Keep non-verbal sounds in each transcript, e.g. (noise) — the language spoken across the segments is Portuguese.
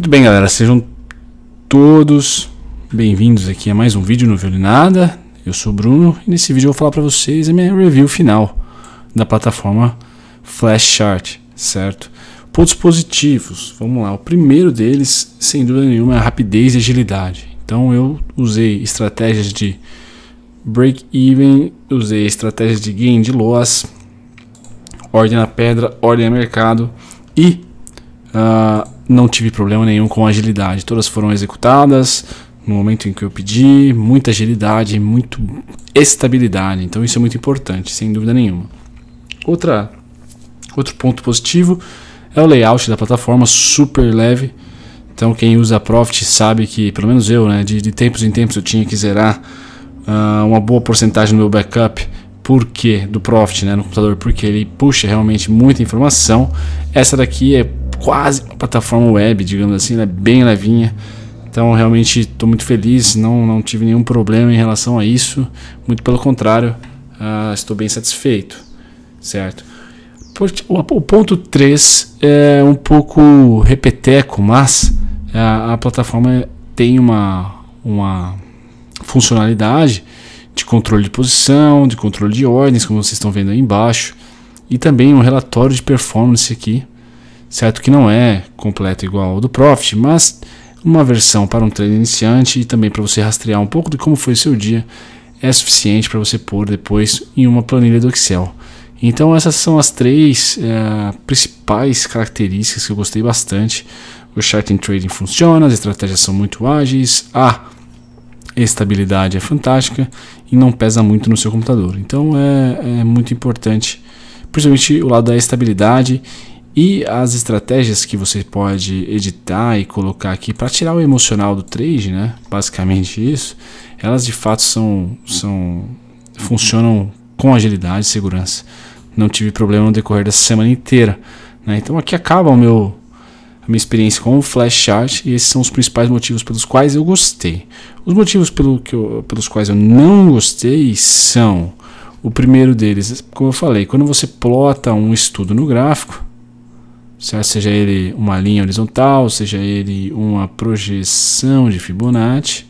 Muito bem, galera, sejam todos bem-vindos aqui a mais um vídeo no Violinada. Eu sou o Bruno e nesse vídeo eu vou falar para vocês a minha review final da plataforma Flashchart, certo? Pontos positivos, vamos lá. O primeiro deles, sem dúvida nenhuma, é a rapidez e agilidade. Então eu usei estratégias de break-even, usei estratégias de gain de loss, ordem na pedra, ordem a mercado e... Uh, não tive problema nenhum com agilidade. Todas foram executadas no momento em que eu pedi, muita agilidade, muito estabilidade. Então isso é muito importante, sem dúvida nenhuma. Outra, outro ponto positivo é o layout da plataforma, super leve. Então quem usa a Profit sabe que, pelo menos eu, né, de, de tempos em tempos eu tinha que zerar uh, uma boa porcentagem do meu backup porque do Profit né, no computador, porque ele puxa realmente muita informação. Essa daqui é quase uma plataforma web, digamos assim, ela é né? bem levinha. Então realmente estou muito feliz, não, não tive nenhum problema em relação a isso, muito pelo contrário, uh, estou bem satisfeito, certo? O ponto 3 é um pouco repeteco, mas a, a plataforma tem uma, uma funcionalidade de controle de posição, de controle de ordens, como vocês estão vendo aí embaixo, e também um relatório de performance aqui, Certo que não é completo igual ao do Profit, mas uma versão para um trader iniciante e também para você rastrear um pouco de como foi seu dia é suficiente para você pôr depois em uma planilha do Excel. Então essas são as três é, principais características que eu gostei bastante. O Charting Trading funciona, as estratégias são muito ágeis, a estabilidade é fantástica e não pesa muito no seu computador. Então é, é muito importante, principalmente o lado da estabilidade e as estratégias que você pode editar e colocar aqui para tirar o emocional do trade, né? Basicamente isso. Elas de fato são, são funcionam com agilidade e segurança. Não tive problema no decorrer dessa semana inteira. Né? Então aqui acaba o meu, a minha experiência com o Flashchart e esses são os principais motivos pelos quais eu gostei. Os motivos pelo que eu, pelos quais eu não gostei são o primeiro deles, como eu falei, quando você plota um estudo no gráfico certo? Né? seja ele uma linha horizontal, seja ele uma projeção de Fibonacci,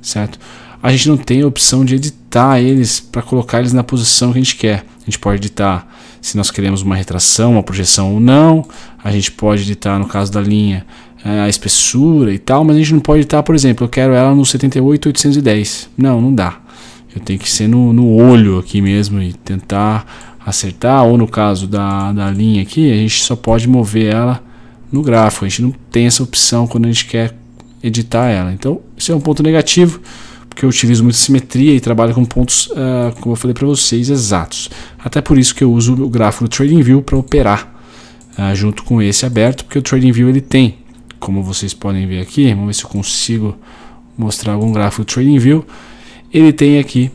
certo? A gente não tem a opção de editar eles para colocar eles na posição que a gente quer. A gente pode editar se nós queremos uma retração, uma projeção ou não. A gente pode editar, no caso da linha, eh, a espessura e tal, mas a gente não pode editar, por exemplo, eu quero ela no 78810. Não, não dá. Eu tenho que ser no, no olho aqui mesmo e tentar acertar, ou no caso da, da linha aqui, a gente só pode mover ela no gráfico. A gente não tem essa opção quando a gente quer editar ela. Então, isso é um ponto negativo, porque eu utilizo muita simetria e trabalho com pontos, uh, como eu falei para vocês, exatos. Até por isso que eu uso o gráfico do TradingView para operar uh, junto com esse aberto, porque o TradingView ele tem, como vocês podem ver aqui, vamos ver se eu consigo mostrar algum gráfico do TradingView, ele tem aqui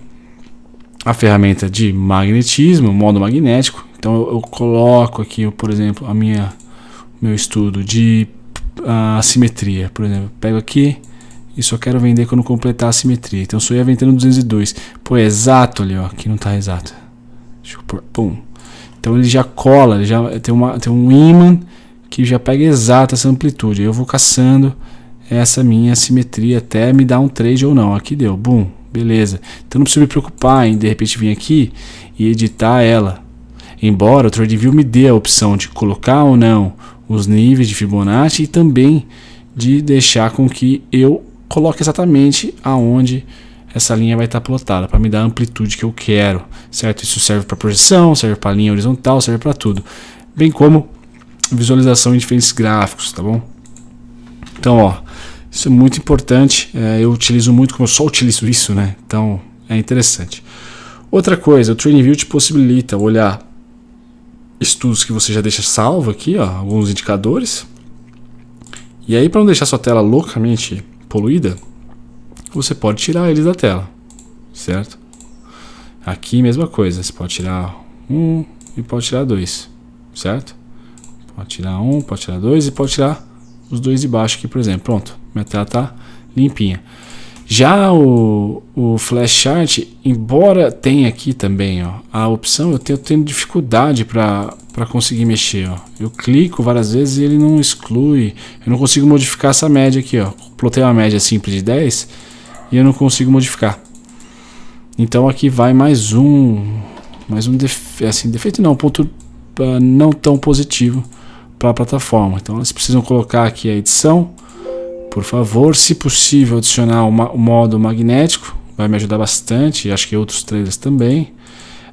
a ferramenta de magnetismo, modo magnético. Então eu, eu coloco aqui, por exemplo, a minha meu estudo de uh, assimetria, por exemplo, pego aqui e só quero vender quando completar a assimetria. Então sou ia vendendo 202. Pô, é exato ali, ó, aqui não está exato. Deixa eu pôr, pum. Então ele já cola, ele já tem uma tem um ímã que já pega exato essa amplitude. Eu vou caçando essa minha assimetria até me dar um trade ou não. Aqui deu, boom. Beleza. Então não preciso me preocupar em de repente vir aqui e editar ela. Embora o TradingView me dê a opção de colocar ou não os níveis de Fibonacci e também de deixar com que eu coloque exatamente aonde essa linha vai estar plotada para me dar a amplitude que eu quero, certo? Isso serve para projeção, serve para linha horizontal, serve para tudo, bem como visualização em diferentes gráficos, tá bom? Então, ó, isso é muito importante. É, eu utilizo muito, como eu só utilizo isso, né? Então é interessante. Outra coisa, o TrainView te possibilita olhar estudos que você já deixa salvo aqui, ó, alguns indicadores. E aí, para não deixar sua tela loucamente poluída, você pode tirar eles da tela, certo? Aqui, mesma coisa, você pode tirar um e pode tirar dois, certo? Pode tirar um, pode tirar dois e pode tirar os dois de baixo aqui, por exemplo. Pronto mas ela tá, tá limpinha. Já o, o Flash Chart, embora tenha aqui também ó, a opção, eu tenho, tenho dificuldade para conseguir mexer. Ó. Eu clico várias vezes e ele não exclui. Eu não consigo modificar essa média aqui. Ó. Plotei uma média simples de 10 e eu não consigo modificar. Então aqui vai mais um, mais um defe assim, defeito não, ponto uh, não tão positivo para a plataforma. Então eles precisam colocar aqui a edição por favor, se possível, adicionar o, modo magnético, vai me ajudar bastante, acho que outros trailers também.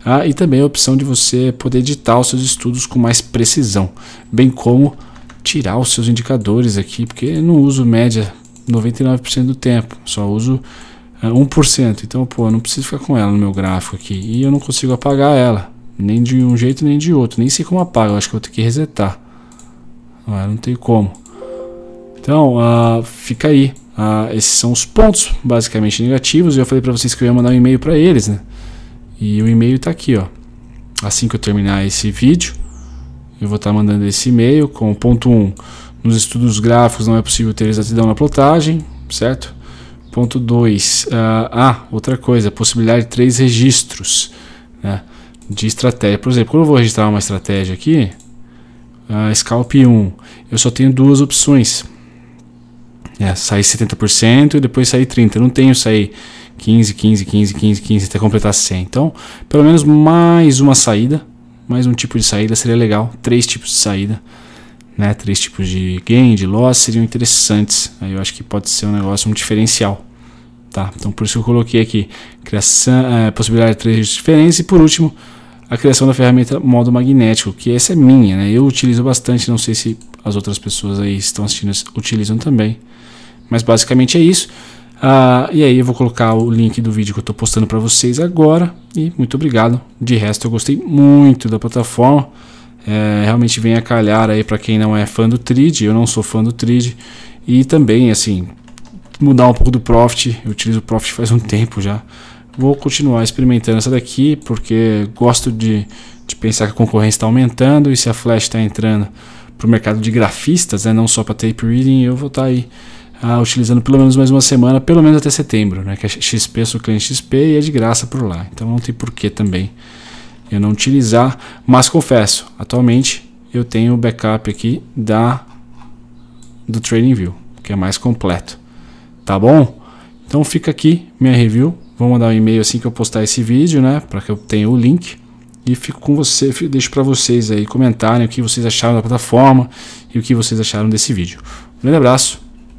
Ah, e também a opção de você poder editar os seus estudos com mais precisão, bem como tirar os seus indicadores aqui, porque eu não uso média 99% do tempo, só uso ah, 1%. Então, pô, eu não preciso ficar com ela no meu gráfico aqui e eu não consigo apagar ela, nem de um jeito nem de outro, nem sei como apaga, eu acho que eu vou ter que resetar. Ah, não tem como. Então, uh, fica aí. Uh, esses são os pontos basicamente negativos. eu falei para vocês que eu ia mandar um e-mail para eles, né? E o e-mail está aqui, ó. Assim que eu terminar esse vídeo, eu vou estar tá mandando esse e-mail com ponto 1. Um, nos estudos gráficos não é possível ter exatidão na plotagem, certo? Ponto 2. Uh, ah, ah, outra coisa, possibilidade de três registros né, de estratégia. Por exemplo, quando eu vou registrar uma estratégia aqui, uh, Scalp 1, eu só tenho duas opções. É, sair 70% e depois sair 30%. Eu não tenho sair 15, 15, 15, 15, 15 até completar 100. Então, pelo menos mais uma saída, mais um tipo de saída seria legal. Três tipos de saída, né? Três tipos de gain, de loss seriam interessantes. Aí eu acho que pode ser um negócio um diferencial, tá? Então, por isso que eu coloquei aqui criação, é, possibilidade de três diferentes e por último a criação da ferramenta modo magnético, que essa é minha, né? Eu utilizo bastante, não sei se as outras pessoas aí estão assistindo utilizam também. Mas basicamente é isso. Ah, e aí eu vou colocar o link do vídeo que eu estou postando para vocês agora. E muito obrigado. De resto, eu gostei muito da plataforma. É, realmente vem a calhar aí para quem não é fã do trade Eu não sou fã do trade E também, assim, mudar um pouco do Profit. Eu utilizo o Profit faz um (laughs) tempo já. Vou continuar experimentando essa daqui porque gosto de, de pensar que a concorrência está aumentando e se a Flash está entrando para o mercado de grafistas, né, não só para tape reading, eu vou estar tá aí ah, utilizando pelo menos mais uma semana, pelo menos até setembro, né? Que é XP, sou cliente XP e é de graça por lá. Então não tem porquê também eu não utilizar. Mas confesso, atualmente eu tenho o backup aqui da do TradingView, que é mais completo. Tá bom? Então fica aqui minha review. Vou mandar um e-mail assim que eu postar esse vídeo, né? Para que eu tenha o link. E fico com você, fico, deixo para vocês aí comentarem o que vocês acharam da plataforma e o que vocês acharam desse vídeo. Um grande abraço